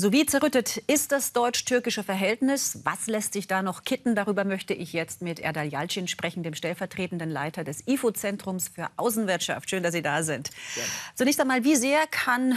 So wie zerrüttet ist das deutsch-türkische Verhältnis? Was lässt sich da noch kitten? Darüber möchte ich jetzt mit Erdal Yalcin sprechen, dem stellvertretenden Leiter des IFO-Zentrums für Außenwirtschaft. Schön, dass Sie da sind. Gerne. Zunächst einmal, wie sehr kann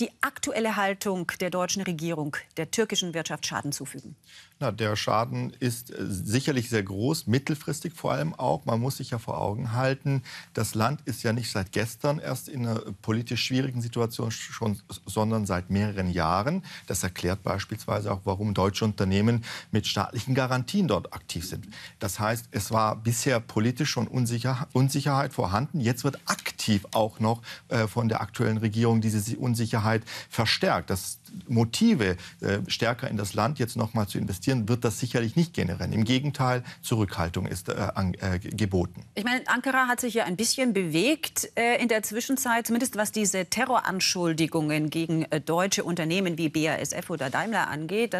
die aktuelle Haltung der deutschen Regierung der türkischen Wirtschaft Schaden zufügen? Na, der Schaden ist äh, sicherlich sehr groß, mittelfristig vor allem auch. Man muss sich ja vor Augen halten, das Land ist ja nicht seit gestern erst in einer politisch schwierigen Situation, schon, sondern seit mehreren Jahren. Das erklärt beispielsweise auch, warum deutsche Unternehmen mit staatlichen Garantien dort aktiv sind. Das heißt, es war bisher politisch schon Unsicher Unsicherheit vorhanden. Jetzt wird aktiv aktiv auch noch äh, von der aktuellen Regierung diese Unsicherheit verstärkt. Das Motive, äh, stärker in das Land jetzt noch mal zu investieren, wird das sicherlich nicht generieren. Im Gegenteil, Zurückhaltung ist äh, äh geboten. Ich meine, Ankara hat sich ja ein bisschen bewegt in der Zwischenzeit, zumindest was diese Terroranschuldigungen gegen deutsche Unternehmen wie BASF oder Daimler angeht.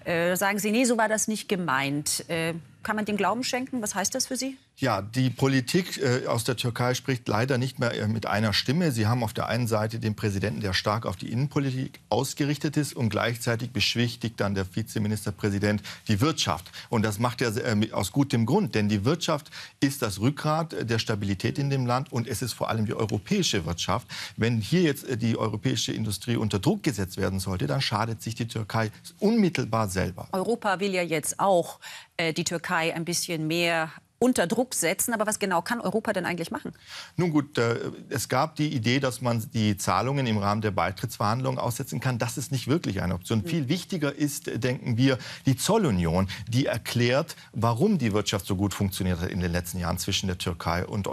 Da sagen Sie, nee, so war das nicht gemeint. kann man den Glauben schenken? Was heißt das für Sie? Ja, die Politik äh, aus der Türkei spricht leider nicht mehr äh, mit einer Stimme. Sie haben auf der einen Seite den Präsidenten, der stark auf die Innenpolitik ausgerichtet ist, und gleichzeitig beschwichtigt dann der Vizeministerpräsident die Wirtschaft. Und das macht er äh, aus gutem Grund, denn die Wirtschaft ist das Rückgrat der Stabilität in dem Land und es ist vor allem die europäische Wirtschaft. Wenn hier jetzt die europäische Industrie unter Druck gesetzt werden sollte, dann schadet sich die Türkei unmittelbar selber. Europa will ja jetzt auch die Türkei ein bisschen mehr unter Druck setzen. Aber was genau kann Europa denn eigentlich machen? Nun gut, äh, es gab die Idee, dass man die Zahlungen im Rahmen der Beitrittsverhandlungen aussetzen kann. Das ist nicht wirklich eine Option. Viel mhm. wichtiger ist, äh, denken wir, die Zollunion, die erklärt, warum die Wirtschaft so gut funktioniert hat in den letzten Jahren zwischen der Türkei und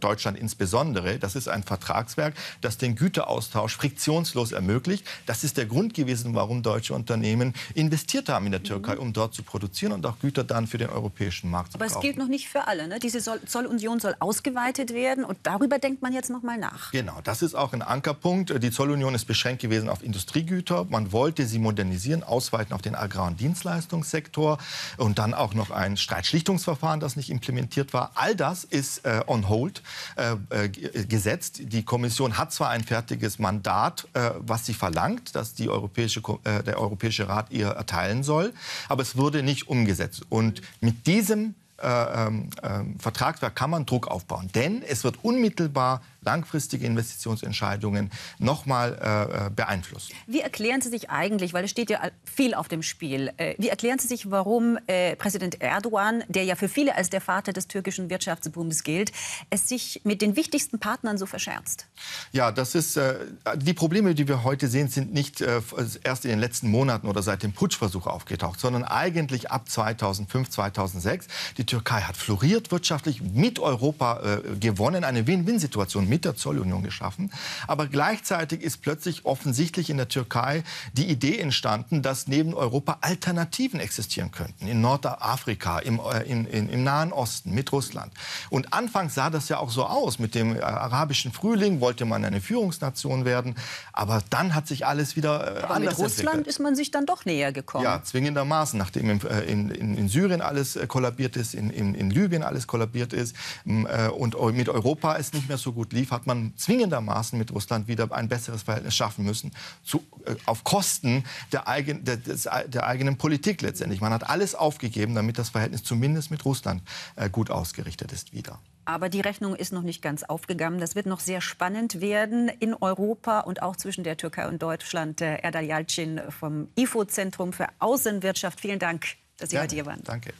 Deutschland insbesondere. Das ist ein Vertragswerk, das den Güteraustausch friktionslos ermöglicht. Das ist der Grund gewesen, warum deutsche Unternehmen investiert haben in der mhm. Türkei, um dort zu produzieren und auch Güter dann für den europäischen Markt zu kaufen. Aber es gilt noch nicht für alle. Ne? Diese Zollunion soll ausgeweitet werden und darüber denkt man jetzt noch mal nach. Genau, das ist auch ein Ankerpunkt. Die Zollunion ist beschränkt gewesen auf Industriegüter. Man wollte sie modernisieren, ausweiten auf den Agrar- und Dienstleistungssektor und dann auch noch ein Streitschlichtungsverfahren, das nicht implementiert war. All das ist äh, on hold äh, äh gesetzt. Die Kommission hat zwar ein fertiges Mandat, äh, was sie verlangt, dass die Europäische, äh, der Europäische Rat ihr erteilen soll, aber es wurde nicht umgesetzt. Und mit diesem äh, ähm, ähm, Vertragswerk kann man Druck aufbauen. Denn es wird unmittelbar langfristige Investitionsentscheidungen nochmal äh, äh beeinflusst. Wie erklären Sie sich eigentlich, weil es steht ja viel auf dem Spiel, äh, wie erklären Sie sich, warum äh, Präsident Erdogan, der ja für viele als der Vater des türkischen Wirtschaftsbooms gilt, es sich mit den wichtigsten Partnern so verscherzt? Ja, das ist, äh, die Probleme, die wir heute sehen, sind nicht äh, erst in den letzten Monaten oder seit dem Putschversuch aufgetaucht, sondern eigentlich ab 2005, 2006. Die Türkei hat floriert wirtschaftlich, mit Europa äh, gewonnen, eine Win-Win-Situation mit der Zollunion geschaffen. Aber gleichzeitig ist plötzlich offensichtlich in der Türkei die Idee entstanden, dass neben Europa Alternativen existieren könnten. In Nordafrika, im, äh, in, in, im Nahen Osten, mit Russland. Und anfangs sah das ja auch so aus. Mit dem äh, arabischen Frühling wollte man eine Führungsnation werden. Aber dann hat sich alles wieder äh, aber anders mit Russland entwickelt. ist man sich dann doch näher gekommen. Ja, zwingendermaßen, nachdem äh, in, in, in Syrien alles äh, kollabiert ist, in, in, in Libyen alles kollabiert ist äh, und mit Europa es nicht mehr so gut lief, hat man zwingendermaßen mit Russland wieder ein besseres Verhältnis schaffen müssen, zu, äh, auf Kosten der, eigen, der, des, der, eigenen Politik letztendlich. Man hat alles aufgegeben, damit das Verhältnis zumindest mit Russland äh, gut ausgerichtet ist wieder. Aber die Rechnung ist noch nicht ganz aufgegangen. Das wird noch sehr spannend werden in Europa und auch zwischen der Türkei und Deutschland. Äh, Erdal Yalcin vom IFO-Zentrum für Außenwirtschaft. Vielen Dank, dass Sie Gerne. heute hier waren. Danke.